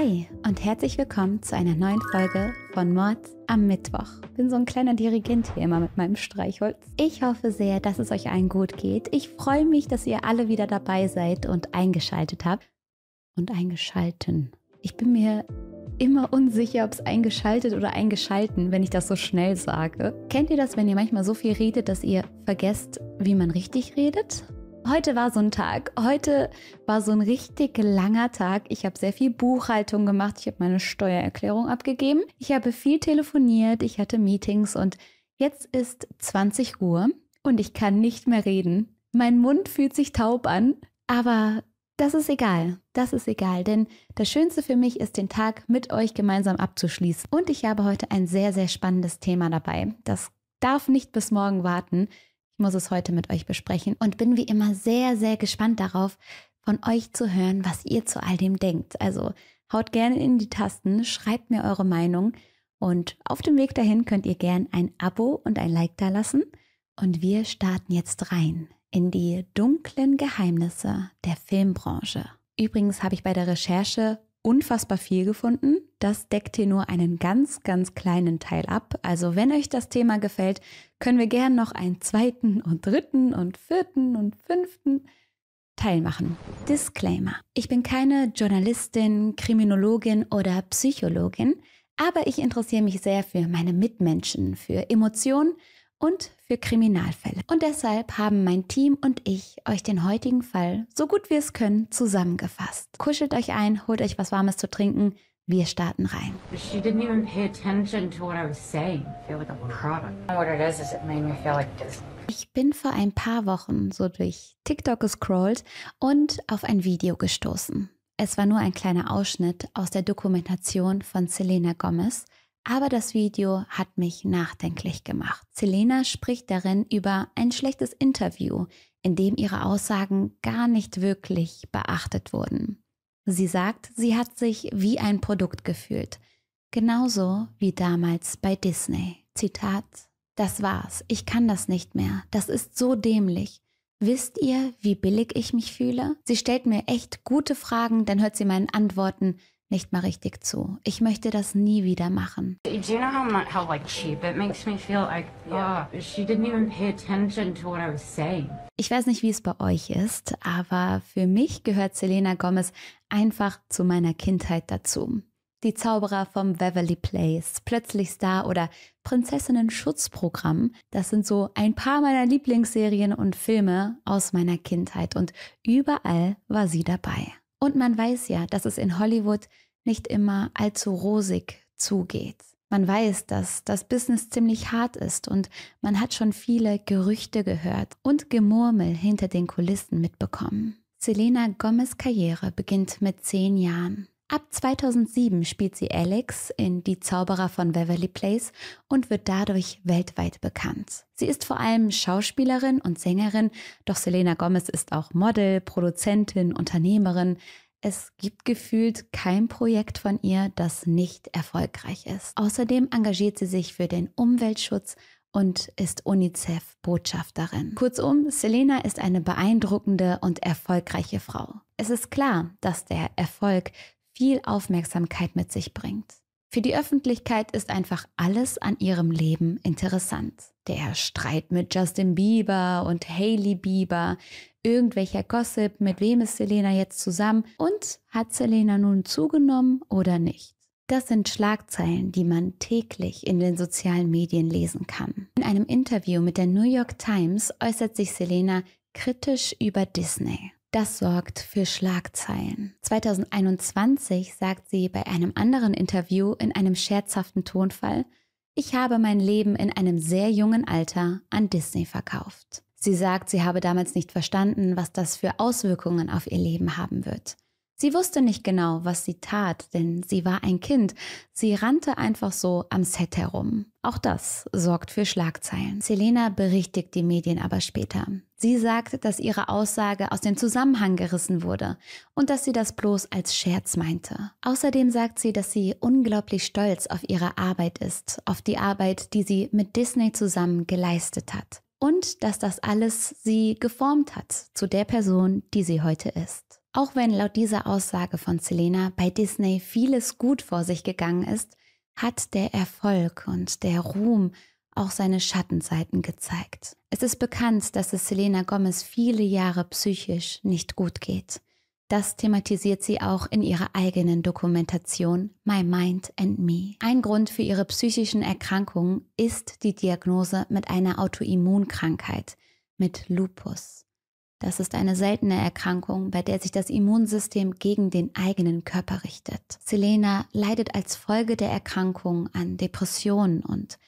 Hi und herzlich willkommen zu einer neuen Folge von Mord am Mittwoch. Bin so ein kleiner Dirigent hier immer mit meinem Streichholz. Ich hoffe sehr, dass es euch allen gut geht. Ich freue mich, dass ihr alle wieder dabei seid und eingeschaltet habt. Und eingeschalten. Ich bin mir immer unsicher, ob es eingeschaltet oder eingeschalten, wenn ich das so schnell sage. Kennt ihr das, wenn ihr manchmal so viel redet, dass ihr vergesst, wie man richtig redet? Heute war so ein Tag. Heute war so ein richtig langer Tag. Ich habe sehr viel Buchhaltung gemacht. Ich habe meine Steuererklärung abgegeben. Ich habe viel telefoniert. Ich hatte Meetings und jetzt ist 20 Uhr und ich kann nicht mehr reden. Mein Mund fühlt sich taub an, aber das ist egal. Das ist egal, denn das Schönste für mich ist, den Tag mit euch gemeinsam abzuschließen. Und ich habe heute ein sehr, sehr spannendes Thema dabei. Das darf nicht bis morgen warten muss es heute mit euch besprechen und bin wie immer sehr, sehr gespannt darauf, von euch zu hören, was ihr zu all dem denkt. Also haut gerne in die Tasten, schreibt mir eure Meinung und auf dem Weg dahin könnt ihr gern ein Abo und ein Like da lassen. Und wir starten jetzt rein in die dunklen Geheimnisse der Filmbranche. Übrigens habe ich bei der Recherche unfassbar viel gefunden. Das deckt hier nur einen ganz, ganz kleinen Teil ab. Also wenn euch das Thema gefällt, können wir gern noch einen zweiten und dritten und vierten und fünften Teil machen. Disclaimer. Ich bin keine Journalistin, Kriminologin oder Psychologin, aber ich interessiere mich sehr für meine Mitmenschen, für Emotionen und für Kriminalfälle. Und deshalb haben mein Team und ich euch den heutigen Fall, so gut wir es können, zusammengefasst. Kuschelt euch ein, holt euch was Warmes zu trinken. Wir starten rein. She didn't even pay attention to what I was saying. I feel like a product. What it is is it made me feel like Disney. Ich bin vor ein paar Wochen so durch TikTok gescrollt und auf ein Video gestoßen. Es war nur ein kleiner Ausschnitt aus der Dokumentation von Selena Gomez, aber das Video hat mich nachdenklich gemacht. Selena spricht darin über ein schlechtes Interview, in dem ihre Aussagen gar nicht wirklich beachtet wurden. Sie sagt, sie hat sich wie ein Produkt gefühlt. Genauso wie damals bei Disney. Zitat, das war's, ich kann das nicht mehr, das ist so dämlich. Wisst ihr, wie billig ich mich fühle? Sie stellt mir echt gute Fragen, dann hört sie meinen Antworten nicht mal richtig zu. Ich möchte das nie wieder machen. Oh, ich weiß nicht, wie es bei euch ist, aber für mich gehört Selena Gomez einfach zu meiner Kindheit dazu. Die Zauberer vom Beverly Place, Plötzlich Star oder Prinzessinnen Schutzprogramm, das sind so ein paar meiner Lieblingsserien und Filme aus meiner Kindheit und überall war sie dabei. Und man weiß ja, dass es in Hollywood nicht immer allzu rosig zugeht. Man weiß, dass das Business ziemlich hart ist und man hat schon viele Gerüchte gehört und Gemurmel hinter den Kulissen mitbekommen. Selena Gomez Karriere beginnt mit zehn Jahren. Ab 2007 spielt sie Alex in Die Zauberer von Beverly Place und wird dadurch weltweit bekannt. Sie ist vor allem Schauspielerin und Sängerin, doch Selena Gomez ist auch Model, Produzentin, Unternehmerin. Es gibt gefühlt kein Projekt von ihr, das nicht erfolgreich ist. Außerdem engagiert sie sich für den Umweltschutz und ist UNICEF-Botschafterin. Kurzum, Selena ist eine beeindruckende und erfolgreiche Frau. Es ist klar, dass der Erfolg viel Aufmerksamkeit mit sich bringt. Für die Öffentlichkeit ist einfach alles an ihrem Leben interessant. Der Streit mit Justin Bieber und Hailey Bieber, irgendwelcher Gossip, mit wem ist Selena jetzt zusammen und hat Selena nun zugenommen oder nicht. Das sind Schlagzeilen, die man täglich in den sozialen Medien lesen kann. In einem Interview mit der New York Times äußert sich Selena kritisch über Disney. Das sorgt für Schlagzeilen. 2021 sagt sie bei einem anderen Interview in einem scherzhaften Tonfall, ich habe mein Leben in einem sehr jungen Alter an Disney verkauft. Sie sagt, sie habe damals nicht verstanden, was das für Auswirkungen auf ihr Leben haben wird. Sie wusste nicht genau, was sie tat, denn sie war ein Kind. Sie rannte einfach so am Set herum. Auch das sorgt für Schlagzeilen. Selena berichtigt die Medien aber später. Sie sagt, dass ihre Aussage aus dem Zusammenhang gerissen wurde und dass sie das bloß als Scherz meinte. Außerdem sagt sie, dass sie unglaublich stolz auf ihre Arbeit ist, auf die Arbeit, die sie mit Disney zusammen geleistet hat. Und dass das alles sie geformt hat zu der Person, die sie heute ist. Auch wenn laut dieser Aussage von Selena bei Disney vieles gut vor sich gegangen ist, hat der Erfolg und der Ruhm auch seine Schattenseiten gezeigt. Es ist bekannt, dass es Selena Gomez viele Jahre psychisch nicht gut geht. Das thematisiert sie auch in ihrer eigenen Dokumentation My Mind and Me. Ein Grund für ihre psychischen Erkrankungen ist die Diagnose mit einer Autoimmunkrankheit, mit Lupus. Das ist eine seltene Erkrankung, bei der sich das Immunsystem gegen den eigenen Körper richtet. Selena leidet als Folge der Erkrankung an Depressionen und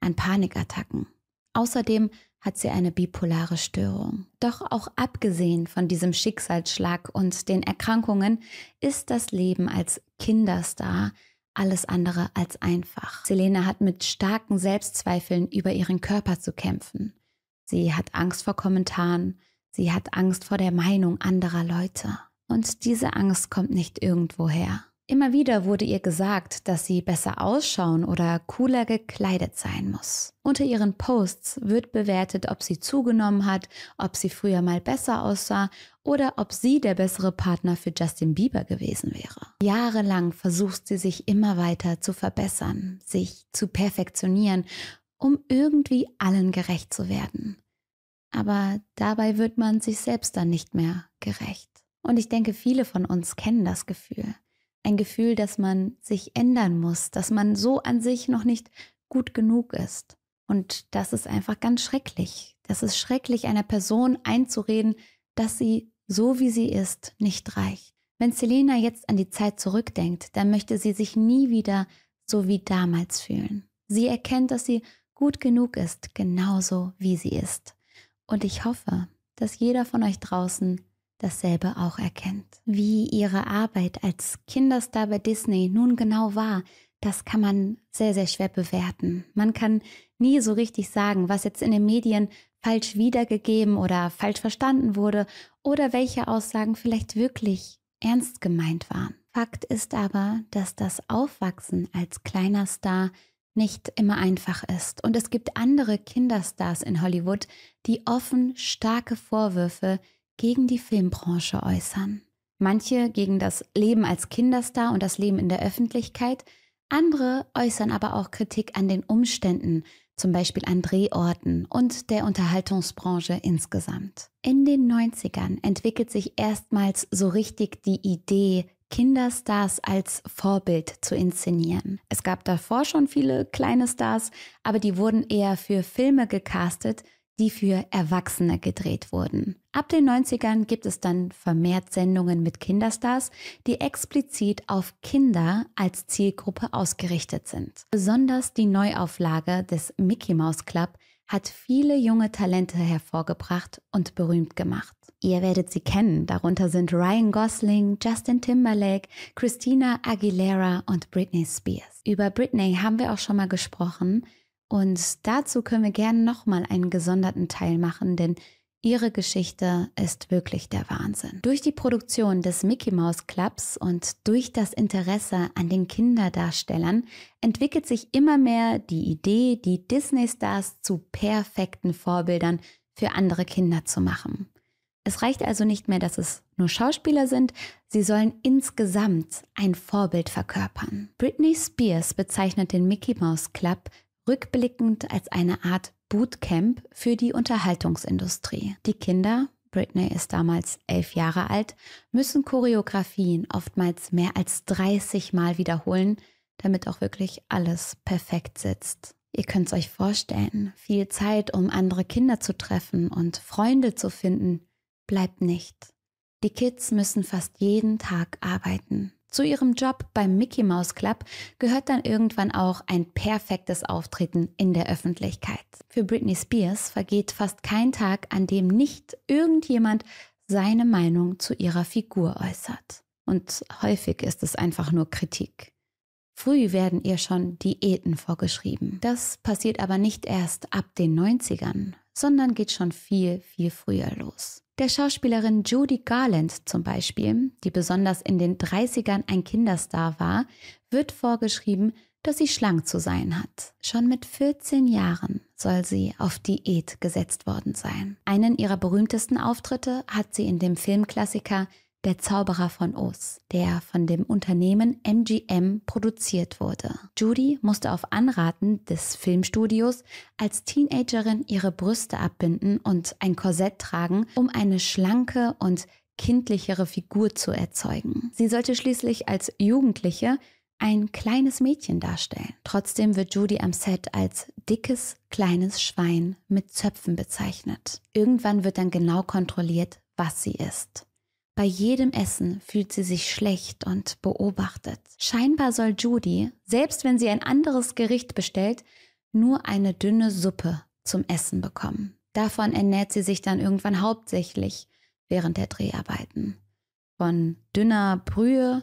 an Panikattacken. Außerdem hat sie eine bipolare Störung. Doch auch abgesehen von diesem Schicksalsschlag und den Erkrankungen ist das Leben als Kinderstar alles andere als einfach. Selena hat mit starken Selbstzweifeln über ihren Körper zu kämpfen. Sie hat Angst vor Kommentaren, Sie hat Angst vor der Meinung anderer Leute. Und diese Angst kommt nicht irgendwoher. Immer wieder wurde ihr gesagt, dass sie besser ausschauen oder cooler gekleidet sein muss. Unter ihren Posts wird bewertet, ob sie zugenommen hat, ob sie früher mal besser aussah oder ob sie der bessere Partner für Justin Bieber gewesen wäre. Jahrelang versucht sie sich immer weiter zu verbessern, sich zu perfektionieren, um irgendwie allen gerecht zu werden aber dabei wird man sich selbst dann nicht mehr gerecht. Und ich denke, viele von uns kennen das Gefühl. Ein Gefühl, dass man sich ändern muss, dass man so an sich noch nicht gut genug ist. Und das ist einfach ganz schrecklich. Das ist schrecklich, einer Person einzureden, dass sie, so wie sie ist, nicht reicht. Wenn Selena jetzt an die Zeit zurückdenkt, dann möchte sie sich nie wieder so wie damals fühlen. Sie erkennt, dass sie gut genug ist, genauso wie sie ist. Und ich hoffe, dass jeder von euch draußen dasselbe auch erkennt. Wie ihre Arbeit als Kinderstar bei Disney nun genau war, das kann man sehr, sehr schwer bewerten. Man kann nie so richtig sagen, was jetzt in den Medien falsch wiedergegeben oder falsch verstanden wurde oder welche Aussagen vielleicht wirklich ernst gemeint waren. Fakt ist aber, dass das Aufwachsen als kleiner Star nicht immer einfach ist. Und es gibt andere Kinderstars in Hollywood, die offen starke Vorwürfe gegen die Filmbranche äußern. Manche gegen das Leben als Kinderstar und das Leben in der Öffentlichkeit, andere äußern aber auch Kritik an den Umständen, zum Beispiel an Drehorten und der Unterhaltungsbranche insgesamt. In den 90ern entwickelt sich erstmals so richtig die Idee Kinderstars als Vorbild zu inszenieren. Es gab davor schon viele kleine Stars, aber die wurden eher für Filme gecastet, die für Erwachsene gedreht wurden. Ab den 90ern gibt es dann vermehrt Sendungen mit Kinderstars, die explizit auf Kinder als Zielgruppe ausgerichtet sind. Besonders die Neuauflage des Mickey Mouse Club hat viele junge Talente hervorgebracht und berühmt gemacht. Ihr werdet sie kennen. Darunter sind Ryan Gosling, Justin Timberlake, Christina Aguilera und Britney Spears. Über Britney haben wir auch schon mal gesprochen und dazu können wir gerne nochmal einen gesonderten Teil machen, denn ihre Geschichte ist wirklich der Wahnsinn. Durch die Produktion des Mickey Mouse Clubs und durch das Interesse an den Kinderdarstellern entwickelt sich immer mehr die Idee, die Disney-Stars zu perfekten Vorbildern für andere Kinder zu machen. Es reicht also nicht mehr, dass es nur Schauspieler sind, sie sollen insgesamt ein Vorbild verkörpern. Britney Spears bezeichnet den Mickey Mouse Club rückblickend als eine Art Bootcamp für die Unterhaltungsindustrie. Die Kinder, Britney ist damals elf Jahre alt, müssen Choreografien oftmals mehr als 30 Mal wiederholen, damit auch wirklich alles perfekt sitzt. Ihr könnt es euch vorstellen, viel Zeit, um andere Kinder zu treffen und Freunde zu finden, bleibt nicht. Die Kids müssen fast jeden Tag arbeiten. Zu ihrem Job beim Mickey Mouse Club gehört dann irgendwann auch ein perfektes Auftreten in der Öffentlichkeit. Für Britney Spears vergeht fast kein Tag, an dem nicht irgendjemand seine Meinung zu ihrer Figur äußert. Und häufig ist es einfach nur Kritik. Früh werden ihr schon Diäten vorgeschrieben. Das passiert aber nicht erst ab den 90ern, sondern geht schon viel, viel früher los. Der Schauspielerin Judy Garland zum Beispiel, die besonders in den 30ern ein Kinderstar war, wird vorgeschrieben, dass sie schlank zu sein hat. Schon mit 14 Jahren soll sie auf Diät gesetzt worden sein. Einen ihrer berühmtesten Auftritte hat sie in dem Filmklassiker der Zauberer von Oz, der von dem Unternehmen MGM produziert wurde. Judy musste auf Anraten des Filmstudios als Teenagerin ihre Brüste abbinden und ein Korsett tragen, um eine schlanke und kindlichere Figur zu erzeugen. Sie sollte schließlich als Jugendliche ein kleines Mädchen darstellen. Trotzdem wird Judy am Set als dickes, kleines Schwein mit Zöpfen bezeichnet. Irgendwann wird dann genau kontrolliert, was sie ist. Bei jedem Essen fühlt sie sich schlecht und beobachtet. Scheinbar soll Judy, selbst wenn sie ein anderes Gericht bestellt, nur eine dünne Suppe zum Essen bekommen. Davon ernährt sie sich dann irgendwann hauptsächlich während der Dreharbeiten. Von dünner Brühe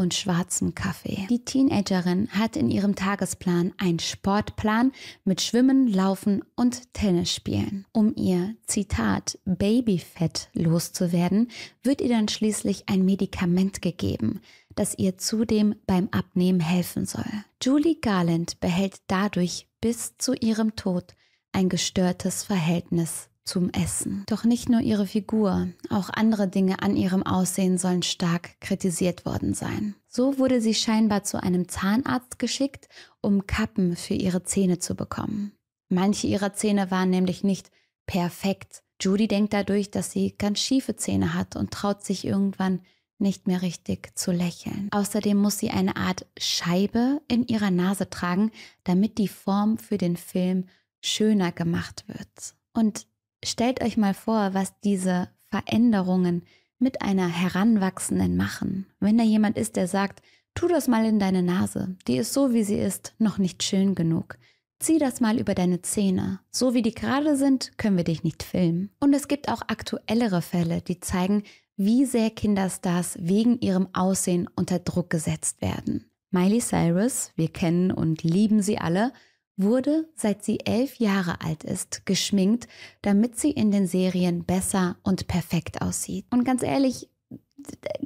und schwarzem Kaffee. Die Teenagerin hat in ihrem Tagesplan einen Sportplan mit Schwimmen, Laufen und Tennisspielen. Um ihr, Zitat, Babyfett loszuwerden, wird ihr dann schließlich ein Medikament gegeben, das ihr zudem beim Abnehmen helfen soll. Julie Garland behält dadurch bis zu ihrem Tod ein gestörtes Verhältnis zum Essen. Doch nicht nur ihre Figur, auch andere Dinge an ihrem Aussehen sollen stark kritisiert worden sein. So wurde sie scheinbar zu einem Zahnarzt geschickt, um Kappen für ihre Zähne zu bekommen. Manche ihrer Zähne waren nämlich nicht perfekt. Judy denkt dadurch, dass sie ganz schiefe Zähne hat und traut sich irgendwann nicht mehr richtig zu lächeln. Außerdem muss sie eine Art Scheibe in ihrer Nase tragen, damit die Form für den Film schöner gemacht wird. Und Stellt euch mal vor, was diese Veränderungen mit einer Heranwachsenden machen. Wenn da jemand ist, der sagt, tu das mal in deine Nase, die ist so, wie sie ist, noch nicht schön genug. Zieh das mal über deine Zähne. So wie die gerade sind, können wir dich nicht filmen. Und es gibt auch aktuellere Fälle, die zeigen, wie sehr Kinderstars wegen ihrem Aussehen unter Druck gesetzt werden. Miley Cyrus, wir kennen und lieben sie alle, wurde, seit sie elf Jahre alt ist, geschminkt, damit sie in den Serien besser und perfekt aussieht. Und ganz ehrlich,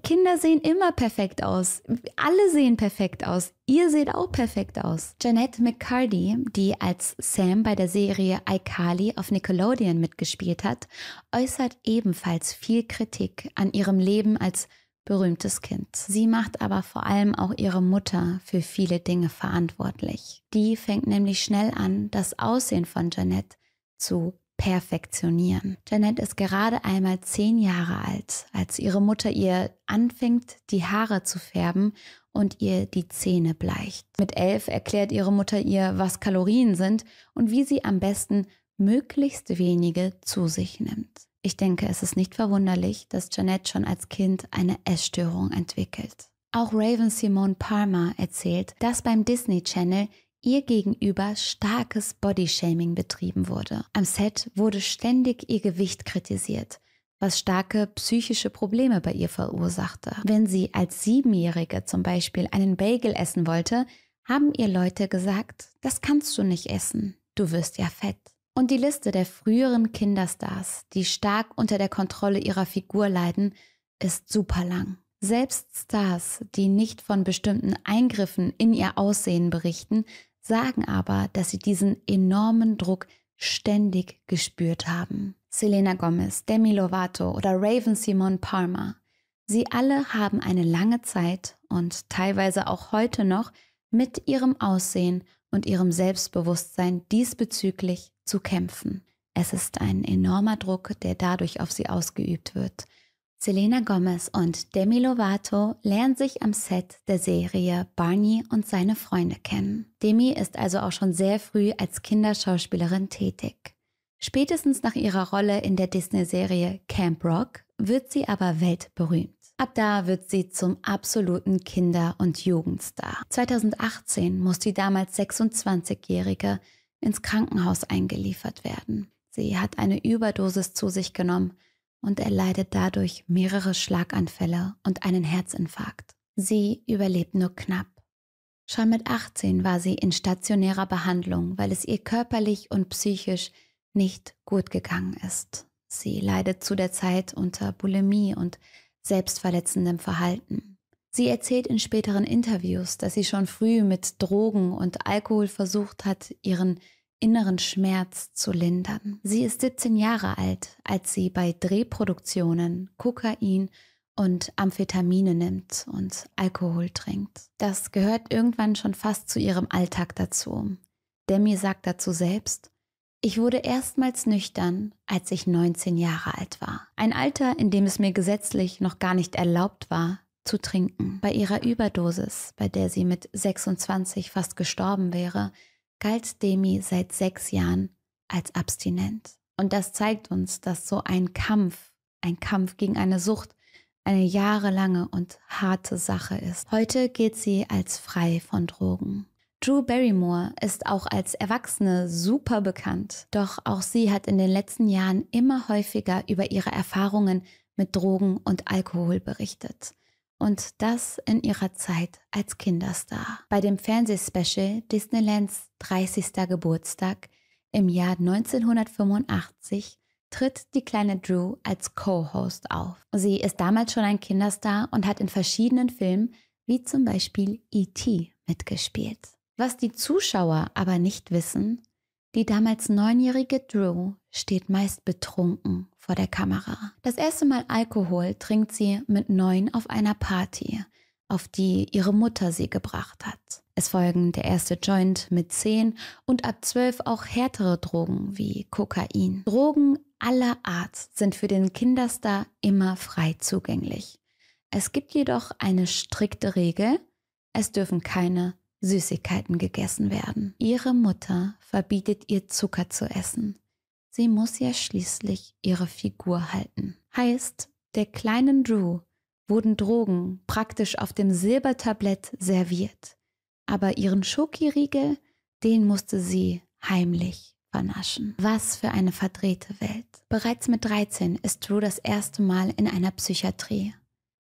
Kinder sehen immer perfekt aus. Alle sehen perfekt aus. Ihr seht auch perfekt aus. Janette McCarty, die als Sam bei der Serie iCarly auf Nickelodeon mitgespielt hat, äußert ebenfalls viel Kritik an ihrem Leben als berühmtes Kind. Sie macht aber vor allem auch ihre Mutter für viele Dinge verantwortlich. Die fängt nämlich schnell an, das Aussehen von Janet zu perfektionieren. Janet ist gerade einmal zehn Jahre alt, als ihre Mutter ihr anfängt, die Haare zu färben und ihr die Zähne bleicht. Mit elf erklärt ihre Mutter ihr, was Kalorien sind und wie sie am besten möglichst wenige zu sich nimmt. Ich denke, es ist nicht verwunderlich, dass Janet schon als Kind eine Essstörung entwickelt. Auch Raven Simone Palmer erzählt, dass beim Disney Channel ihr gegenüber starkes Bodyshaming betrieben wurde. Am Set wurde ständig ihr Gewicht kritisiert, was starke psychische Probleme bei ihr verursachte. Wenn sie als Siebenjährige zum Beispiel einen Bagel essen wollte, haben ihr Leute gesagt, das kannst du nicht essen, du wirst ja fett. Und die Liste der früheren Kinderstars, die stark unter der Kontrolle ihrer Figur leiden, ist super lang. Selbst Stars, die nicht von bestimmten Eingriffen in ihr Aussehen berichten, sagen aber, dass sie diesen enormen Druck ständig gespürt haben. Selena Gomez, Demi Lovato oder Raven Simone Palmer. Sie alle haben eine lange Zeit und teilweise auch heute noch mit ihrem Aussehen und ihrem Selbstbewusstsein diesbezüglich zu kämpfen. Es ist ein enormer Druck, der dadurch auf sie ausgeübt wird. Selena Gomez und Demi Lovato lernen sich am Set der Serie Barney und seine Freunde kennen. Demi ist also auch schon sehr früh als Kinderschauspielerin tätig. Spätestens nach ihrer Rolle in der Disney-Serie Camp Rock wird sie aber weltberühmt. Ab da wird sie zum absoluten Kinder- und Jugendstar. 2018 muss die damals 26-jährige ins Krankenhaus eingeliefert werden. Sie hat eine Überdosis zu sich genommen und erleidet dadurch mehrere Schlaganfälle und einen Herzinfarkt. Sie überlebt nur knapp. Schon mit 18 war sie in stationärer Behandlung, weil es ihr körperlich und psychisch nicht gut gegangen ist. Sie leidet zu der Zeit unter Bulimie und selbstverletzendem Verhalten. Sie erzählt in späteren Interviews, dass sie schon früh mit Drogen und Alkohol versucht hat, ihren inneren Schmerz zu lindern. Sie ist 17 Jahre alt, als sie bei Drehproduktionen Kokain und Amphetamine nimmt und Alkohol trinkt. Das gehört irgendwann schon fast zu ihrem Alltag dazu. Demi sagt dazu selbst, ich wurde erstmals nüchtern, als ich 19 Jahre alt war. Ein Alter, in dem es mir gesetzlich noch gar nicht erlaubt war, zu trinken. Bei ihrer Überdosis, bei der sie mit 26 fast gestorben wäre, galt Demi seit sechs Jahren als abstinent. Und das zeigt uns, dass so ein Kampf, ein Kampf gegen eine Sucht, eine jahrelange und harte Sache ist. Heute gilt sie als frei von Drogen. Drew Barrymore ist auch als Erwachsene super bekannt, doch auch sie hat in den letzten Jahren immer häufiger über ihre Erfahrungen mit Drogen und Alkohol berichtet. Und das in ihrer Zeit als Kinderstar. Bei dem Fernsehspecial Disneylands 30. Geburtstag im Jahr 1985 tritt die kleine Drew als Co-Host auf. Sie ist damals schon ein Kinderstar und hat in verschiedenen Filmen, wie zum Beispiel E.T., mitgespielt. Was die Zuschauer aber nicht wissen, die damals neunjährige Drew steht meist betrunken vor der Kamera. Das erste Mal Alkohol trinkt sie mit neun auf einer Party, auf die ihre Mutter sie gebracht hat. Es folgen der erste Joint mit zehn und ab zwölf auch härtere Drogen wie Kokain. Drogen aller Art sind für den Kinderstar immer frei zugänglich. Es gibt jedoch eine strikte Regel, es dürfen keine Süßigkeiten gegessen werden. Ihre Mutter verbietet ihr Zucker zu essen. Sie muss ja schließlich ihre Figur halten. Heißt, der kleinen Drew wurden Drogen praktisch auf dem Silbertablett serviert, aber ihren Schokiriegel, den musste sie heimlich vernaschen. Was für eine verdrehte Welt. Bereits mit 13 ist Drew das erste Mal in einer Psychiatrie.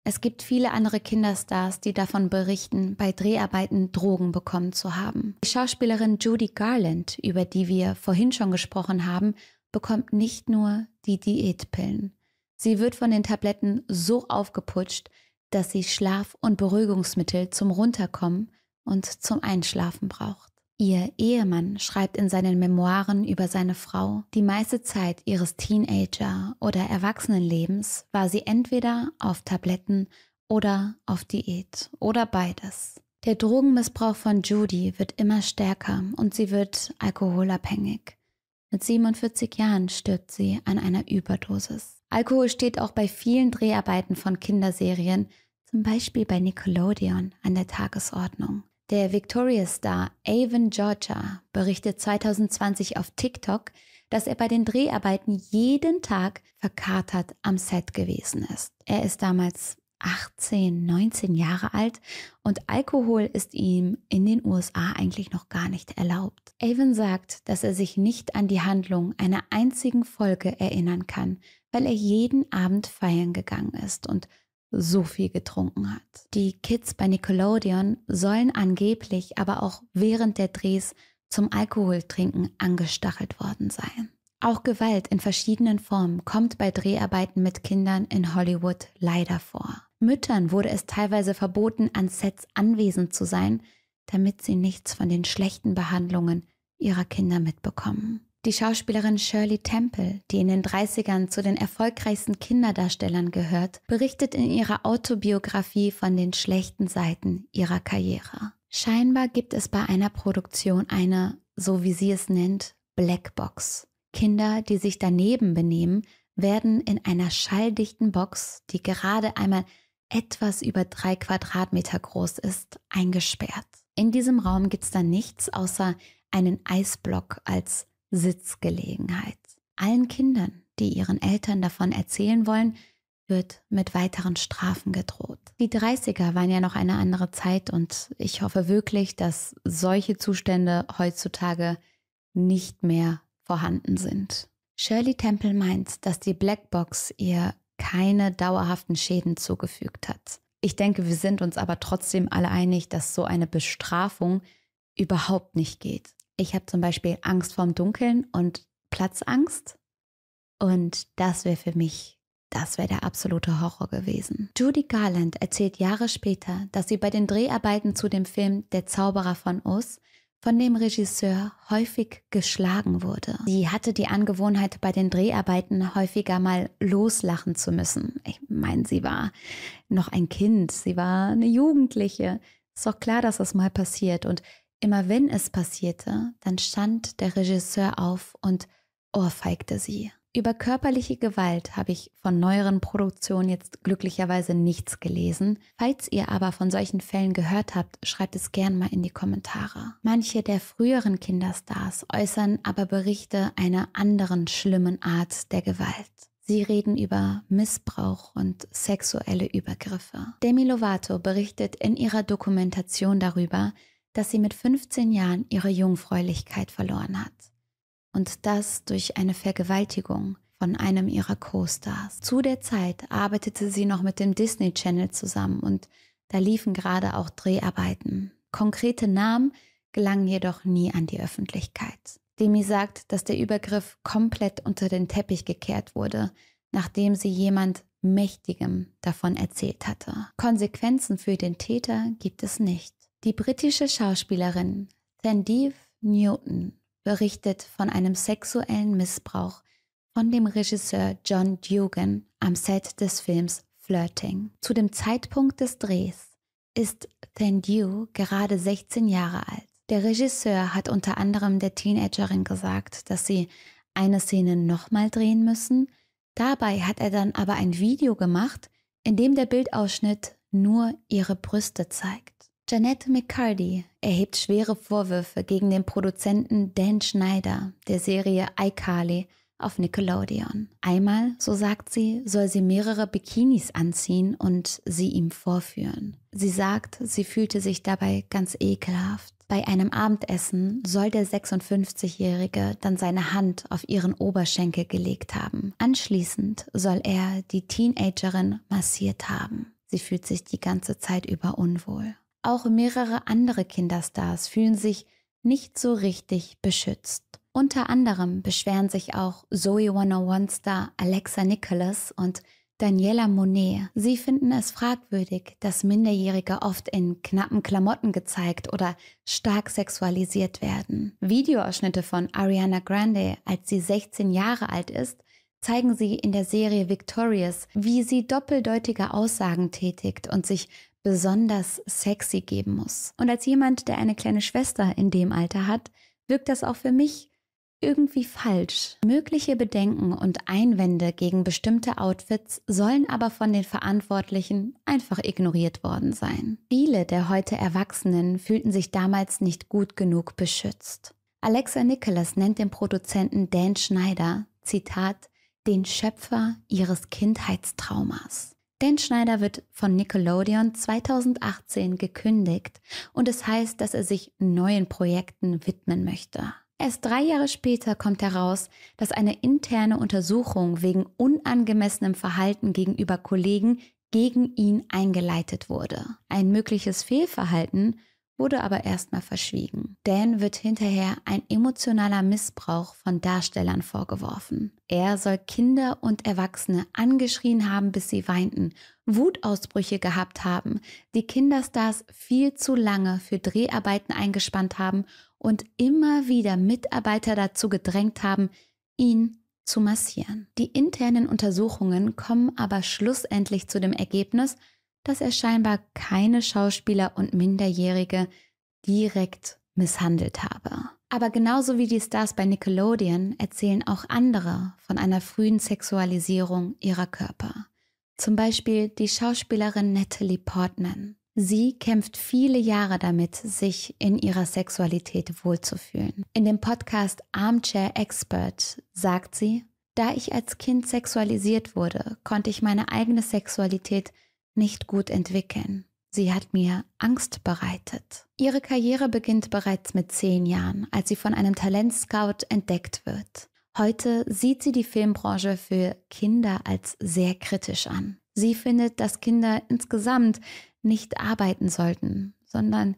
Es gibt viele andere Kinderstars, die davon berichten, bei Dreharbeiten Drogen bekommen zu haben. Die Schauspielerin Judy Garland, über die wir vorhin schon gesprochen haben, bekommt nicht nur die Diätpillen. Sie wird von den Tabletten so aufgeputscht, dass sie Schlaf- und Beruhigungsmittel zum Runterkommen und zum Einschlafen braucht. Ihr Ehemann schreibt in seinen Memoiren über seine Frau, die meiste Zeit ihres Teenager- oder Erwachsenenlebens war sie entweder auf Tabletten oder auf Diät oder beides. Der Drogenmissbrauch von Judy wird immer stärker und sie wird alkoholabhängig. Mit 47 Jahren stirbt sie an einer Überdosis. Alkohol steht auch bei vielen Dreharbeiten von Kinderserien, zum Beispiel bei Nickelodeon, an der Tagesordnung. Der Victoria-Star Avon Georgia berichtet 2020 auf TikTok, dass er bei den Dreharbeiten jeden Tag verkatert am Set gewesen ist. Er ist damals 18, 19 Jahre alt und Alkohol ist ihm in den USA eigentlich noch gar nicht erlaubt. Avon sagt, dass er sich nicht an die Handlung einer einzigen Folge erinnern kann, weil er jeden Abend feiern gegangen ist und so viel getrunken hat. Die Kids bei Nickelodeon sollen angeblich aber auch während der Drehs zum Alkoholtrinken angestachelt worden sein. Auch Gewalt in verschiedenen Formen kommt bei Dreharbeiten mit Kindern in Hollywood leider vor. Müttern wurde es teilweise verboten, an Sets anwesend zu sein, damit sie nichts von den schlechten Behandlungen ihrer Kinder mitbekommen. Die Schauspielerin Shirley Temple, die in den 30ern zu den erfolgreichsten Kinderdarstellern gehört, berichtet in ihrer Autobiografie von den schlechten Seiten ihrer Karriere. Scheinbar gibt es bei einer Produktion eine, so wie sie es nennt, Blackbox. Kinder, die sich daneben benehmen, werden in einer schalldichten Box, die gerade einmal etwas über drei Quadratmeter groß ist, eingesperrt. In diesem Raum gibt es dann nichts außer einen Eisblock als Sitzgelegenheit. Allen Kindern, die ihren Eltern davon erzählen wollen, wird mit weiteren Strafen gedroht. Die 30er waren ja noch eine andere Zeit und ich hoffe wirklich, dass solche Zustände heutzutage nicht mehr vorhanden sind. Shirley Temple meint, dass die Blackbox ihr keine dauerhaften Schäden zugefügt hat. Ich denke, wir sind uns aber trotzdem alle einig, dass so eine Bestrafung überhaupt nicht geht. Ich habe zum Beispiel Angst vorm Dunkeln und Platzangst. Und das wäre für mich, das wäre der absolute Horror gewesen. Judy Garland erzählt Jahre später, dass sie bei den Dreharbeiten zu dem Film Der Zauberer von Oz von dem Regisseur häufig geschlagen wurde. Sie hatte die Angewohnheit, bei den Dreharbeiten häufiger mal loslachen zu müssen. Ich meine, sie war noch ein Kind, sie war eine Jugendliche. Ist doch klar, dass das mal passiert. Und Immer wenn es passierte, dann stand der Regisseur auf und ohrfeigte sie. Über körperliche Gewalt habe ich von neueren Produktionen jetzt glücklicherweise nichts gelesen. Falls ihr aber von solchen Fällen gehört habt, schreibt es gern mal in die Kommentare. Manche der früheren Kinderstars äußern aber Berichte einer anderen schlimmen Art der Gewalt. Sie reden über Missbrauch und sexuelle Übergriffe. Demi Lovato berichtet in ihrer Dokumentation darüber, dass sie mit 15 Jahren ihre Jungfräulichkeit verloren hat. Und das durch eine Vergewaltigung von einem ihrer Co-Stars. Zu der Zeit arbeitete sie noch mit dem Disney Channel zusammen und da liefen gerade auch Dreharbeiten. Konkrete Namen gelangen jedoch nie an die Öffentlichkeit. Demi sagt, dass der Übergriff komplett unter den Teppich gekehrt wurde, nachdem sie jemand Mächtigem davon erzählt hatte. Konsequenzen für den Täter gibt es nicht. Die britische Schauspielerin Sandeep Newton berichtet von einem sexuellen Missbrauch von dem Regisseur John Dugan am Set des Films Flirting. Zu dem Zeitpunkt des Drehs ist Thandew gerade 16 Jahre alt. Der Regisseur hat unter anderem der Teenagerin gesagt, dass sie eine Szene nochmal drehen müssen. Dabei hat er dann aber ein Video gemacht, in dem der Bildausschnitt nur ihre Brüste zeigt. Janette McCarty erhebt schwere Vorwürfe gegen den Produzenten Dan Schneider der Serie iCarly auf Nickelodeon. Einmal, so sagt sie, soll sie mehrere Bikinis anziehen und sie ihm vorführen. Sie sagt, sie fühlte sich dabei ganz ekelhaft. Bei einem Abendessen soll der 56-Jährige dann seine Hand auf ihren Oberschenkel gelegt haben. Anschließend soll er die Teenagerin massiert haben. Sie fühlt sich die ganze Zeit über unwohl. Auch mehrere andere Kinderstars fühlen sich nicht so richtig beschützt. Unter anderem beschweren sich auch Zoe 101-Star Alexa Nicholas und Daniela Monet. Sie finden es fragwürdig, dass Minderjährige oft in knappen Klamotten gezeigt oder stark sexualisiert werden. Videoausschnitte von Ariana Grande, als sie 16 Jahre alt ist, zeigen sie in der Serie Victorious, wie sie doppeldeutige Aussagen tätigt und sich besonders sexy geben muss. Und als jemand, der eine kleine Schwester in dem Alter hat, wirkt das auch für mich irgendwie falsch. Mögliche Bedenken und Einwände gegen bestimmte Outfits sollen aber von den Verantwortlichen einfach ignoriert worden sein. Viele der heute Erwachsenen fühlten sich damals nicht gut genug beschützt. Alexa Nicholas nennt den Produzenten Dan Schneider, Zitat, den Schöpfer ihres Kindheitstraumas. Denn Schneider wird von Nickelodeon 2018 gekündigt und es heißt, dass er sich neuen Projekten widmen möchte. Erst drei Jahre später kommt heraus, dass eine interne Untersuchung wegen unangemessenem Verhalten gegenüber Kollegen gegen ihn eingeleitet wurde. Ein mögliches Fehlverhalten wurde aber erstmal verschwiegen. Dan wird hinterher ein emotionaler Missbrauch von Darstellern vorgeworfen. Er soll Kinder und Erwachsene angeschrien haben, bis sie weinten, Wutausbrüche gehabt haben, die Kinderstars viel zu lange für Dreharbeiten eingespannt haben und immer wieder Mitarbeiter dazu gedrängt haben, ihn zu massieren. Die internen Untersuchungen kommen aber schlussendlich zu dem Ergebnis, dass er scheinbar keine Schauspieler und Minderjährige direkt misshandelt habe. Aber genauso wie die Stars bei Nickelodeon erzählen auch andere von einer frühen Sexualisierung ihrer Körper. Zum Beispiel die Schauspielerin Natalie Portman. Sie kämpft viele Jahre damit, sich in ihrer Sexualität wohlzufühlen. In dem Podcast Armchair Expert sagt sie, da ich als Kind sexualisiert wurde, konnte ich meine eigene Sexualität nicht gut entwickeln. Sie hat mir Angst bereitet. Ihre Karriere beginnt bereits mit zehn Jahren, als sie von einem Talentscout entdeckt wird. Heute sieht sie die Filmbranche für Kinder als sehr kritisch an. Sie findet, dass Kinder insgesamt nicht arbeiten sollten, sondern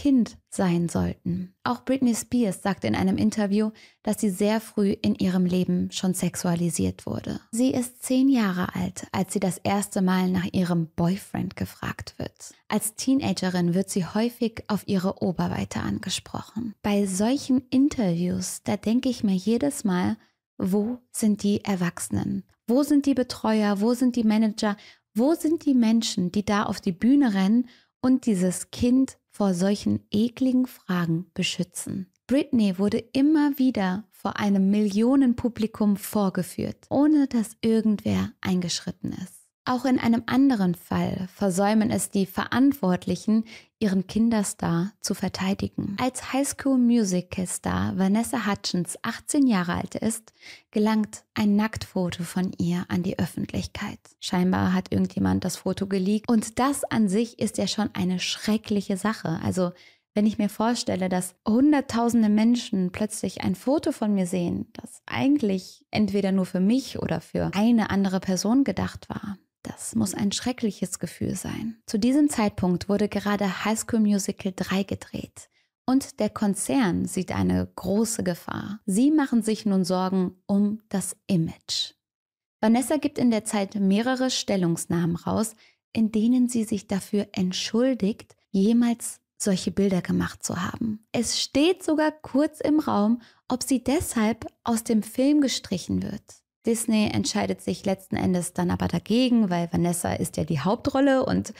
Kind sein sollten. Auch Britney Spears sagt in einem Interview, dass sie sehr früh in ihrem Leben schon sexualisiert wurde. Sie ist zehn Jahre alt, als sie das erste Mal nach ihrem Boyfriend gefragt wird. Als Teenagerin wird sie häufig auf ihre Oberweite angesprochen. Bei solchen Interviews, da denke ich mir jedes Mal, wo sind die Erwachsenen? Wo sind die Betreuer? Wo sind die Manager? Wo sind die Menschen, die da auf die Bühne rennen und dieses Kind vor solchen ekligen Fragen beschützen. Britney wurde immer wieder vor einem Millionenpublikum vorgeführt, ohne dass irgendwer eingeschritten ist. Auch in einem anderen Fall versäumen es die Verantwortlichen, ihren Kinderstar zu verteidigen. Als Highschool Musical Star Vanessa Hutchins 18 Jahre alt ist, gelangt ein Nacktfoto von ihr an die Öffentlichkeit. Scheinbar hat irgendjemand das Foto geleakt und das an sich ist ja schon eine schreckliche Sache. Also wenn ich mir vorstelle, dass hunderttausende Menschen plötzlich ein Foto von mir sehen, das eigentlich entweder nur für mich oder für eine andere Person gedacht war, das muss ein schreckliches Gefühl sein. Zu diesem Zeitpunkt wurde gerade High School Musical 3 gedreht. Und der Konzern sieht eine große Gefahr. Sie machen sich nun Sorgen um das Image. Vanessa gibt in der Zeit mehrere Stellungsnahmen raus, in denen sie sich dafür entschuldigt, jemals solche Bilder gemacht zu haben. Es steht sogar kurz im Raum, ob sie deshalb aus dem Film gestrichen wird. Disney entscheidet sich letzten Endes dann aber dagegen, weil Vanessa ist ja die Hauptrolle und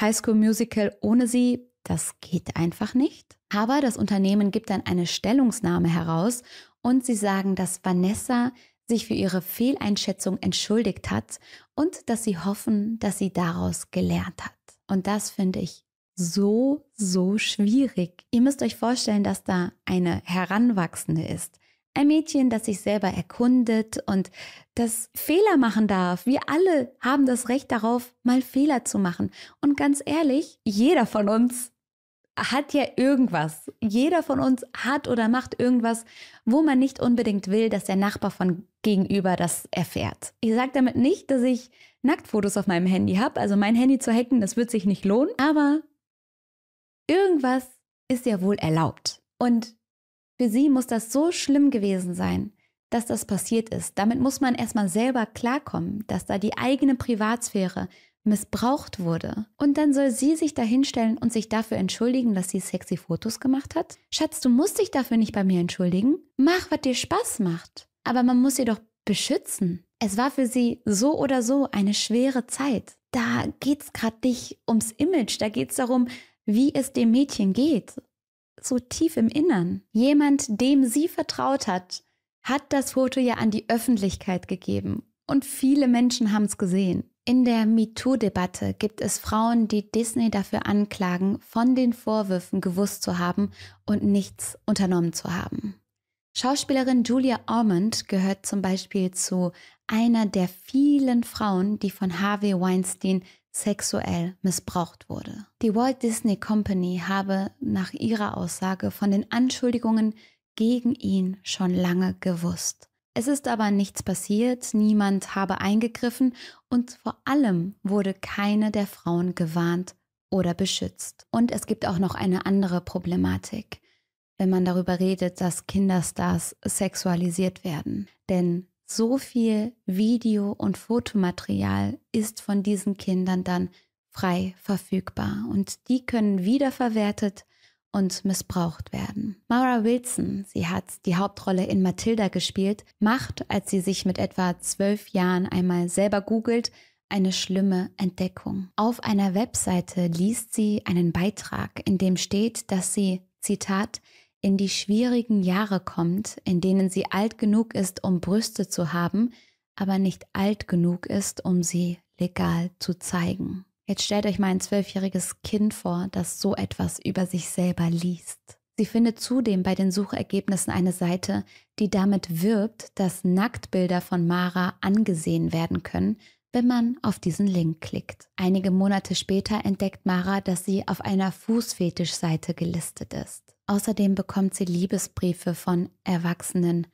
High School Musical ohne sie, das geht einfach nicht. Aber das Unternehmen gibt dann eine Stellungsnahme heraus und sie sagen, dass Vanessa sich für ihre Fehleinschätzung entschuldigt hat und dass sie hoffen, dass sie daraus gelernt hat. Und das finde ich so, so schwierig. Ihr müsst euch vorstellen, dass da eine Heranwachsende ist, ein Mädchen, das sich selber erkundet und das Fehler machen darf. Wir alle haben das Recht darauf, mal Fehler zu machen. Und ganz ehrlich, jeder von uns hat ja irgendwas. Jeder von uns hat oder macht irgendwas, wo man nicht unbedingt will, dass der Nachbar von gegenüber das erfährt. Ich sage damit nicht, dass ich Nacktfotos auf meinem Handy habe. Also mein Handy zu hacken, das wird sich nicht lohnen. Aber irgendwas ist ja wohl erlaubt. Und für sie muss das so schlimm gewesen sein, dass das passiert ist. Damit muss man erstmal selber klarkommen, dass da die eigene Privatsphäre missbraucht wurde. Und dann soll sie sich dahinstellen und sich dafür entschuldigen, dass sie sexy Fotos gemacht hat? Schatz, du musst dich dafür nicht bei mir entschuldigen. Mach, was dir Spaß macht. Aber man muss sie doch beschützen. Es war für sie so oder so eine schwere Zeit. Da geht's gerade nicht ums Image, da geht's darum, wie es dem Mädchen geht so tief im Innern. Jemand, dem sie vertraut hat, hat das Foto ja an die Öffentlichkeit gegeben und viele Menschen haben es gesehen. In der MeToo-Debatte gibt es Frauen, die Disney dafür anklagen, von den Vorwürfen gewusst zu haben und nichts unternommen zu haben. Schauspielerin Julia Ormond gehört zum Beispiel zu einer der vielen Frauen, die von Harvey Weinstein sexuell missbraucht wurde. Die Walt Disney Company habe nach ihrer Aussage von den Anschuldigungen gegen ihn schon lange gewusst. Es ist aber nichts passiert, niemand habe eingegriffen und vor allem wurde keine der Frauen gewarnt oder beschützt. Und es gibt auch noch eine andere Problematik, wenn man darüber redet, dass Kinderstars sexualisiert werden. Denn so viel Video- und Fotomaterial ist von diesen Kindern dann frei verfügbar und die können wiederverwertet und missbraucht werden. Mara Wilson, sie hat die Hauptrolle in Matilda gespielt, macht, als sie sich mit etwa zwölf Jahren einmal selber googelt, eine schlimme Entdeckung. Auf einer Webseite liest sie einen Beitrag, in dem steht, dass sie, Zitat, in die schwierigen Jahre kommt, in denen sie alt genug ist, um Brüste zu haben, aber nicht alt genug ist, um sie legal zu zeigen. Jetzt stellt euch mal ein zwölfjähriges Kind vor, das so etwas über sich selber liest. Sie findet zudem bei den Suchergebnissen eine Seite, die damit wirbt, dass Nacktbilder von Mara angesehen werden können, wenn man auf diesen Link klickt. Einige Monate später entdeckt Mara, dass sie auf einer Fußfetischseite gelistet ist. Außerdem bekommt sie Liebesbriefe von erwachsenen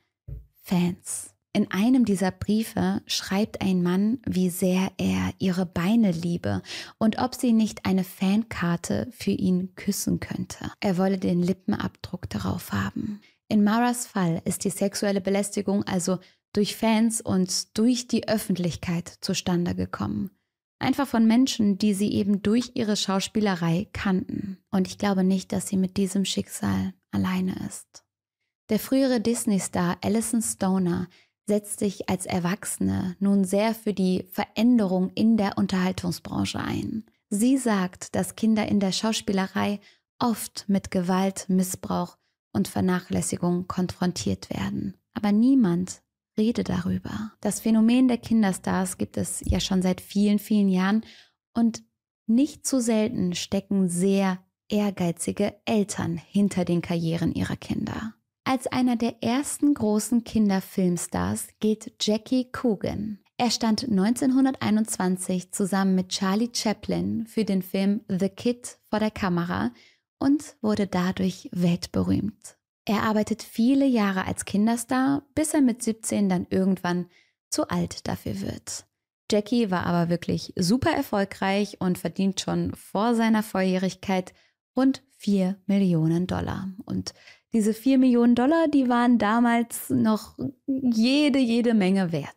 Fans. In einem dieser Briefe schreibt ein Mann, wie sehr er ihre Beine liebe und ob sie nicht eine Fankarte für ihn küssen könnte. Er wolle den Lippenabdruck darauf haben. In Maras Fall ist die sexuelle Belästigung also durch Fans und durch die Öffentlichkeit zustande gekommen. Einfach von Menschen, die sie eben durch ihre Schauspielerei kannten. Und ich glaube nicht, dass sie mit diesem Schicksal alleine ist. Der frühere Disney-Star Alison Stoner setzt sich als Erwachsene nun sehr für die Veränderung in der Unterhaltungsbranche ein. Sie sagt, dass Kinder in der Schauspielerei oft mit Gewalt, Missbrauch und Vernachlässigung konfrontiert werden. Aber niemand Rede darüber. Das Phänomen der Kinderstars gibt es ja schon seit vielen, vielen Jahren und nicht zu selten stecken sehr ehrgeizige Eltern hinter den Karrieren ihrer Kinder. Als einer der ersten großen Kinderfilmstars gilt Jackie Coogan. Er stand 1921 zusammen mit Charlie Chaplin für den Film The Kid vor der Kamera und wurde dadurch weltberühmt. Er arbeitet viele Jahre als Kinderstar, bis er mit 17 dann irgendwann zu alt dafür wird. Jackie war aber wirklich super erfolgreich und verdient schon vor seiner Volljährigkeit rund 4 Millionen Dollar. Und diese 4 Millionen Dollar, die waren damals noch jede, jede Menge wert.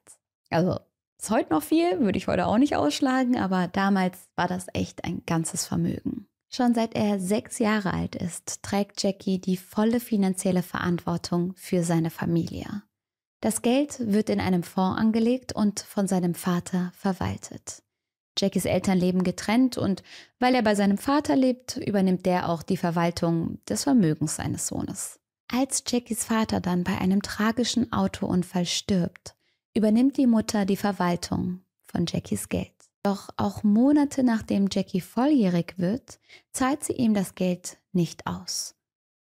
Also ist heute noch viel, würde ich heute auch nicht ausschlagen, aber damals war das echt ein ganzes Vermögen. Schon seit er sechs Jahre alt ist, trägt Jackie die volle finanzielle Verantwortung für seine Familie. Das Geld wird in einem Fonds angelegt und von seinem Vater verwaltet. Jackies Eltern leben getrennt und weil er bei seinem Vater lebt, übernimmt der auch die Verwaltung des Vermögens seines Sohnes. Als Jackies Vater dann bei einem tragischen Autounfall stirbt, übernimmt die Mutter die Verwaltung von Jackies Geld. Doch auch Monate nachdem Jackie volljährig wird, zahlt sie ihm das Geld nicht aus.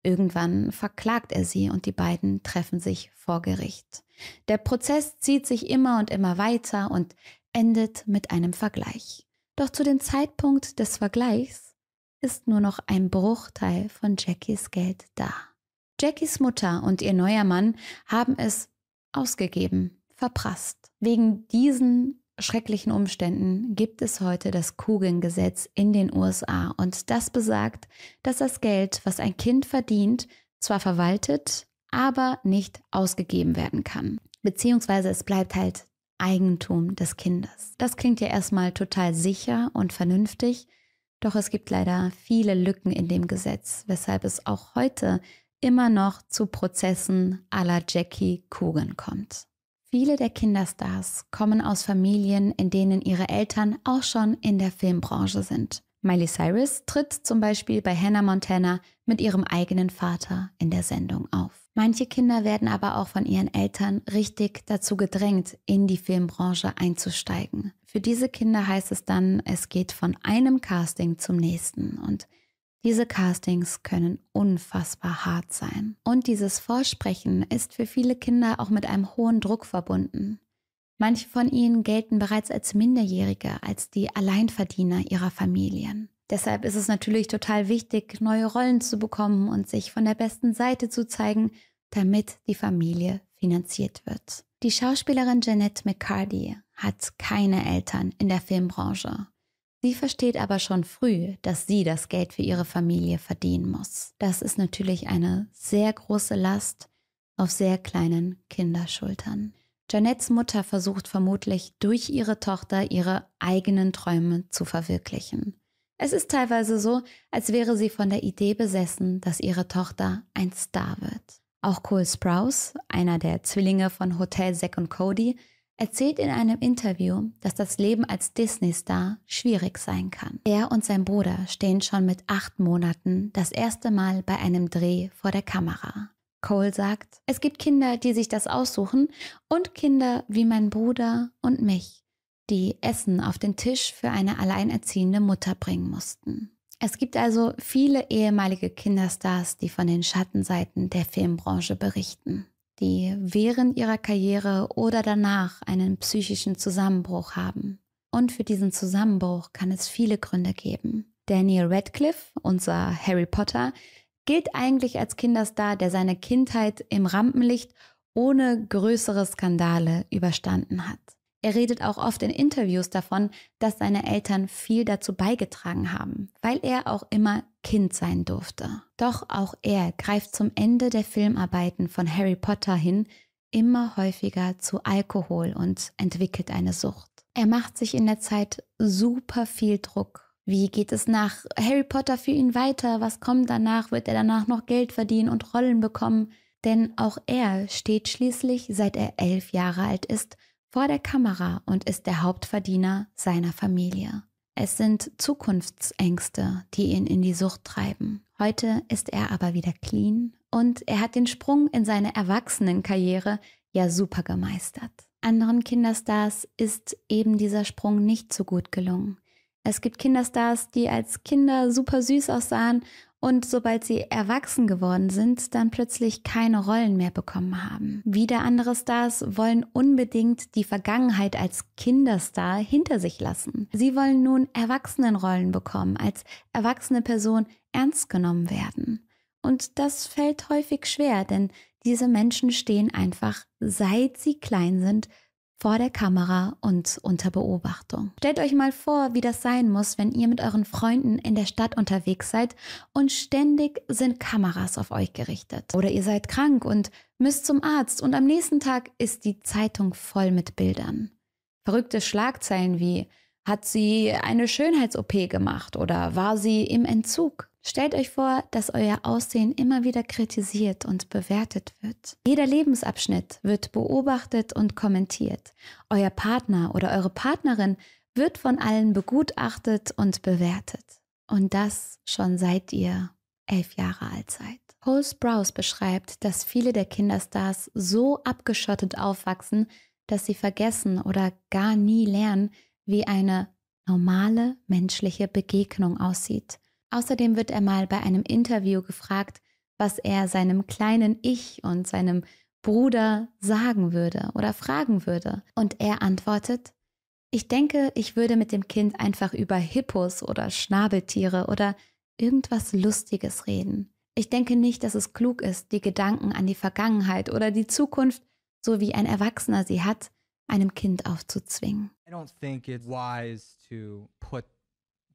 Irgendwann verklagt er sie und die beiden treffen sich vor Gericht. Der Prozess zieht sich immer und immer weiter und endet mit einem Vergleich. Doch zu dem Zeitpunkt des Vergleichs ist nur noch ein Bruchteil von Jackies Geld da. Jackies Mutter und ihr neuer Mann haben es ausgegeben, verprasst. Wegen diesen schrecklichen Umständen gibt es heute das Kugeln-Gesetz in den USA und das besagt, dass das Geld, was ein Kind verdient, zwar verwaltet, aber nicht ausgegeben werden kann. Beziehungsweise es bleibt halt Eigentum des Kindes. Das klingt ja erstmal total sicher und vernünftig, doch es gibt leider viele Lücken in dem Gesetz, weshalb es auch heute immer noch zu Prozessen à la Jackie Coogan kommt. Viele der Kinderstars kommen aus Familien, in denen ihre Eltern auch schon in der Filmbranche sind. Miley Cyrus tritt zum Beispiel bei Hannah Montana mit ihrem eigenen Vater in der Sendung auf. Manche Kinder werden aber auch von ihren Eltern richtig dazu gedrängt, in die Filmbranche einzusteigen. Für diese Kinder heißt es dann, es geht von einem Casting zum nächsten und diese Castings können unfassbar hart sein. Und dieses Vorsprechen ist für viele Kinder auch mit einem hohen Druck verbunden. Manche von ihnen gelten bereits als Minderjährige, als die Alleinverdiener ihrer Familien. Deshalb ist es natürlich total wichtig, neue Rollen zu bekommen und sich von der besten Seite zu zeigen, damit die Familie finanziert wird. Die Schauspielerin Jeanette McCarty hat keine Eltern in der Filmbranche. Sie versteht aber schon früh, dass sie das Geld für ihre Familie verdienen muss. Das ist natürlich eine sehr große Last auf sehr kleinen Kinderschultern. Janettes Mutter versucht vermutlich durch ihre Tochter ihre eigenen Träume zu verwirklichen. Es ist teilweise so, als wäre sie von der Idee besessen, dass ihre Tochter ein Star wird. Auch Cole Sprouse, einer der Zwillinge von Hotel Zack und Cody, erzählt in einem Interview, dass das Leben als Disney-Star schwierig sein kann. Er und sein Bruder stehen schon mit acht Monaten das erste Mal bei einem Dreh vor der Kamera. Cole sagt, es gibt Kinder, die sich das aussuchen und Kinder wie mein Bruder und mich, die Essen auf den Tisch für eine alleinerziehende Mutter bringen mussten. Es gibt also viele ehemalige Kinderstars, die von den Schattenseiten der Filmbranche berichten die während ihrer Karriere oder danach einen psychischen Zusammenbruch haben. Und für diesen Zusammenbruch kann es viele Gründe geben. Daniel Radcliffe, unser Harry Potter, gilt eigentlich als Kinderstar, der seine Kindheit im Rampenlicht ohne größere Skandale überstanden hat. Er redet auch oft in Interviews davon, dass seine Eltern viel dazu beigetragen haben, weil er auch immer Kind sein durfte. Doch auch er greift zum Ende der Filmarbeiten von Harry Potter hin immer häufiger zu Alkohol und entwickelt eine Sucht. Er macht sich in der Zeit super viel Druck wie geht es nach Harry Potter für ihn weiter? Was kommt danach? Wird er danach noch Geld verdienen und Rollen bekommen? Denn auch er steht schließlich, seit er elf Jahre alt ist, vor der Kamera und ist der Hauptverdiener seiner Familie. Es sind Zukunftsängste, die ihn in die Sucht treiben. Heute ist er aber wieder clean und er hat den Sprung in seine Erwachsenenkarriere ja super gemeistert. Anderen Kinderstars ist eben dieser Sprung nicht so gut gelungen. Es gibt Kinderstars, die als Kinder super süß aussahen und sobald sie erwachsen geworden sind, dann plötzlich keine Rollen mehr bekommen haben. Wieder andere Stars wollen unbedingt die Vergangenheit als Kinderstar hinter sich lassen. Sie wollen nun Erwachsenenrollen bekommen, als erwachsene Person ernst genommen werden. Und das fällt häufig schwer, denn diese Menschen stehen einfach, seit sie klein sind, vor der Kamera und unter Beobachtung. Stellt euch mal vor, wie das sein muss, wenn ihr mit euren Freunden in der Stadt unterwegs seid und ständig sind Kameras auf euch gerichtet. Oder ihr seid krank und müsst zum Arzt und am nächsten Tag ist die Zeitung voll mit Bildern. Verrückte Schlagzeilen wie hat sie eine Schönheits-OP gemacht oder war sie im Entzug? Stellt euch vor, dass euer Aussehen immer wieder kritisiert und bewertet wird. Jeder Lebensabschnitt wird beobachtet und kommentiert. Euer Partner oder eure Partnerin wird von allen begutachtet und bewertet. Und das schon seit ihr elf Jahre alt seid. Paul Sprouse beschreibt, dass viele der Kinderstars so abgeschottet aufwachsen, dass sie vergessen oder gar nie lernen, wie eine normale menschliche Begegnung aussieht Außerdem wird er mal bei einem Interview gefragt, was er seinem kleinen Ich und seinem Bruder sagen würde oder fragen würde. Und er antwortet, ich denke, ich würde mit dem Kind einfach über Hippos oder Schnabeltiere oder irgendwas Lustiges reden. Ich denke nicht, dass es klug ist, die Gedanken an die Vergangenheit oder die Zukunft, so wie ein Erwachsener sie hat, einem Kind aufzuzwingen. I don't think it's wise to put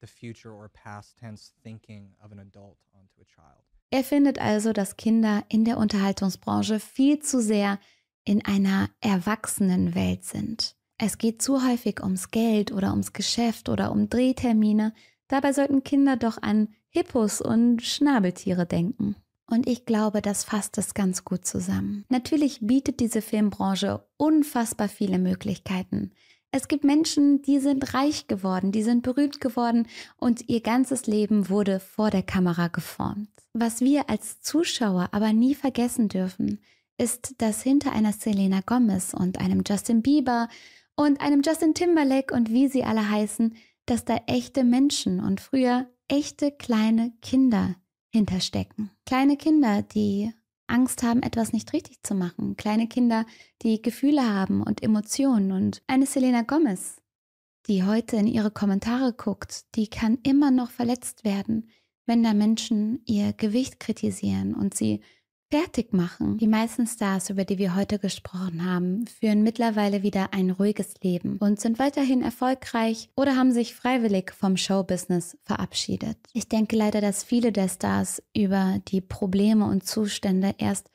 the future or past tense thinking of an adult onto a child. Er findet also, dass Kinder in der Unterhaltungsbranche viel zu sehr in einer erwachsenen Welt sind. Es geht zu häufig ums Geld oder ums Geschäft oder um Drehtermine. Dabei sollten Kinder doch an Hippos und Schnabeltiere denken. Und ich glaube, das fasst es ganz gut zusammen. Natürlich bietet diese Filmbranche unfassbar viele Möglichkeiten. Es gibt Menschen, die sind reich geworden, die sind berühmt geworden und ihr ganzes Leben wurde vor der Kamera geformt. Was wir als Zuschauer aber nie vergessen dürfen, ist, dass hinter einer Selena Gomez und einem Justin Bieber und einem Justin Timberlake und wie sie alle heißen, dass da echte Menschen und früher echte kleine Kinder hinterstecken. Kleine Kinder, die Angst haben, etwas nicht richtig zu machen. Kleine Kinder, die Gefühle haben und Emotionen. Und eine Selena Gomez, die heute in ihre Kommentare guckt, die kann immer noch verletzt werden, wenn da Menschen ihr Gewicht kritisieren und sie fertig machen. Die meisten Stars, über die wir heute gesprochen haben, führen mittlerweile wieder ein ruhiges Leben und sind weiterhin erfolgreich oder haben sich freiwillig vom Showbusiness verabschiedet. Ich denke leider, dass viele der Stars über die Probleme und Zustände erst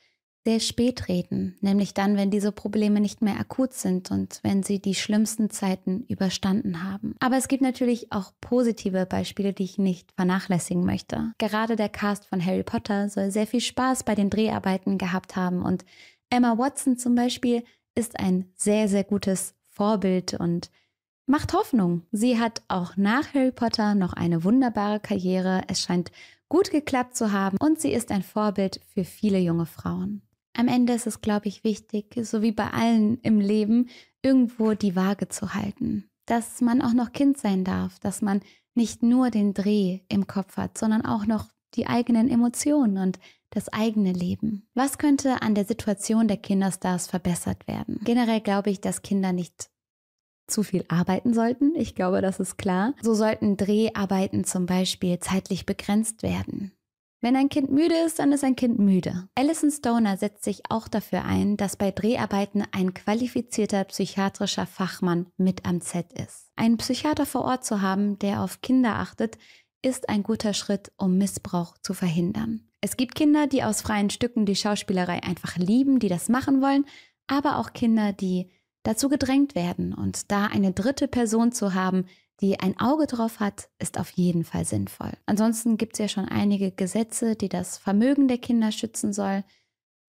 sehr spät reden, nämlich dann, wenn diese Probleme nicht mehr akut sind und wenn sie die schlimmsten Zeiten überstanden haben. Aber es gibt natürlich auch positive Beispiele, die ich nicht vernachlässigen möchte. Gerade der Cast von Harry Potter soll sehr viel Spaß bei den Dreharbeiten gehabt haben und Emma Watson zum Beispiel ist ein sehr, sehr gutes Vorbild und macht Hoffnung. Sie hat auch nach Harry Potter noch eine wunderbare Karriere. Es scheint gut geklappt zu haben und sie ist ein Vorbild für viele junge Frauen. Am Ende ist es, glaube ich, wichtig, so wie bei allen im Leben, irgendwo die Waage zu halten. Dass man auch noch Kind sein darf, dass man nicht nur den Dreh im Kopf hat, sondern auch noch die eigenen Emotionen und das eigene Leben. Was könnte an der Situation der Kinderstars verbessert werden? Generell glaube ich, dass Kinder nicht zu viel arbeiten sollten. Ich glaube, das ist klar. So sollten Dreharbeiten zum Beispiel zeitlich begrenzt werden. Wenn ein Kind müde ist, dann ist ein Kind müde. Alison Stoner setzt sich auch dafür ein, dass bei Dreharbeiten ein qualifizierter psychiatrischer Fachmann mit am Set ist. Einen Psychiater vor Ort zu haben, der auf Kinder achtet, ist ein guter Schritt, um Missbrauch zu verhindern. Es gibt Kinder, die aus freien Stücken die Schauspielerei einfach lieben, die das machen wollen, aber auch Kinder, die dazu gedrängt werden und da eine dritte Person zu haben, die ein Auge drauf hat, ist auf jeden Fall sinnvoll. Ansonsten gibt es ja schon einige Gesetze, die das Vermögen der Kinder schützen soll.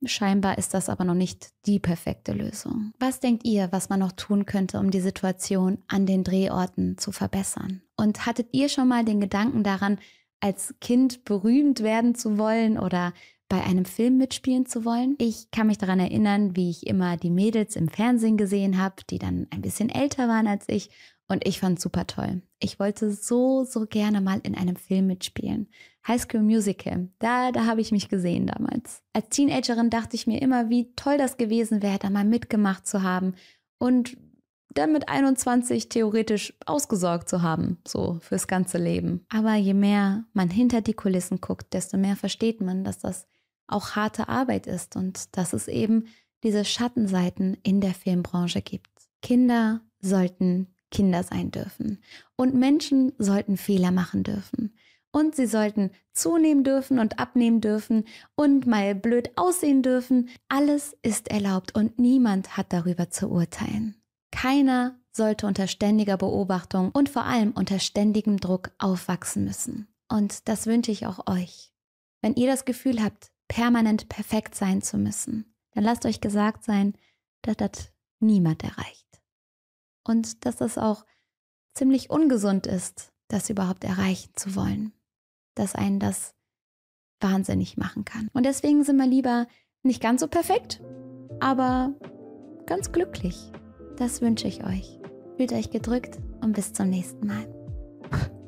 Scheinbar ist das aber noch nicht die perfekte Lösung. Was denkt ihr, was man noch tun könnte, um die Situation an den Drehorten zu verbessern? Und hattet ihr schon mal den Gedanken daran, als Kind berühmt werden zu wollen oder bei einem Film mitspielen zu wollen. Ich kann mich daran erinnern, wie ich immer die Mädels im Fernsehen gesehen habe, die dann ein bisschen älter waren als ich und ich fand es super toll. Ich wollte so, so gerne mal in einem Film mitspielen. High School Musical, da, da habe ich mich gesehen damals. Als Teenagerin dachte ich mir immer, wie toll das gewesen wäre, da mal mitgemacht zu haben und dann mit 21 theoretisch ausgesorgt zu haben, so fürs ganze Leben. Aber je mehr man hinter die Kulissen guckt, desto mehr versteht man, dass das auch harte Arbeit ist und dass es eben diese Schattenseiten in der Filmbranche gibt. Kinder sollten Kinder sein dürfen. Und Menschen sollten Fehler machen dürfen. Und sie sollten zunehmen dürfen und abnehmen dürfen und mal blöd aussehen dürfen. Alles ist erlaubt und niemand hat darüber zu urteilen. Keiner sollte unter ständiger Beobachtung und vor allem unter ständigem Druck aufwachsen müssen. Und das wünsche ich auch euch. Wenn ihr das Gefühl habt, permanent perfekt sein zu müssen, dann lasst euch gesagt sein, dass das niemand erreicht und dass es auch ziemlich ungesund ist, das überhaupt erreichen zu wollen, dass einen das wahnsinnig machen kann. Und deswegen sind wir lieber nicht ganz so perfekt, aber ganz glücklich. Das wünsche ich euch. Fühlt euch gedrückt und bis zum nächsten Mal.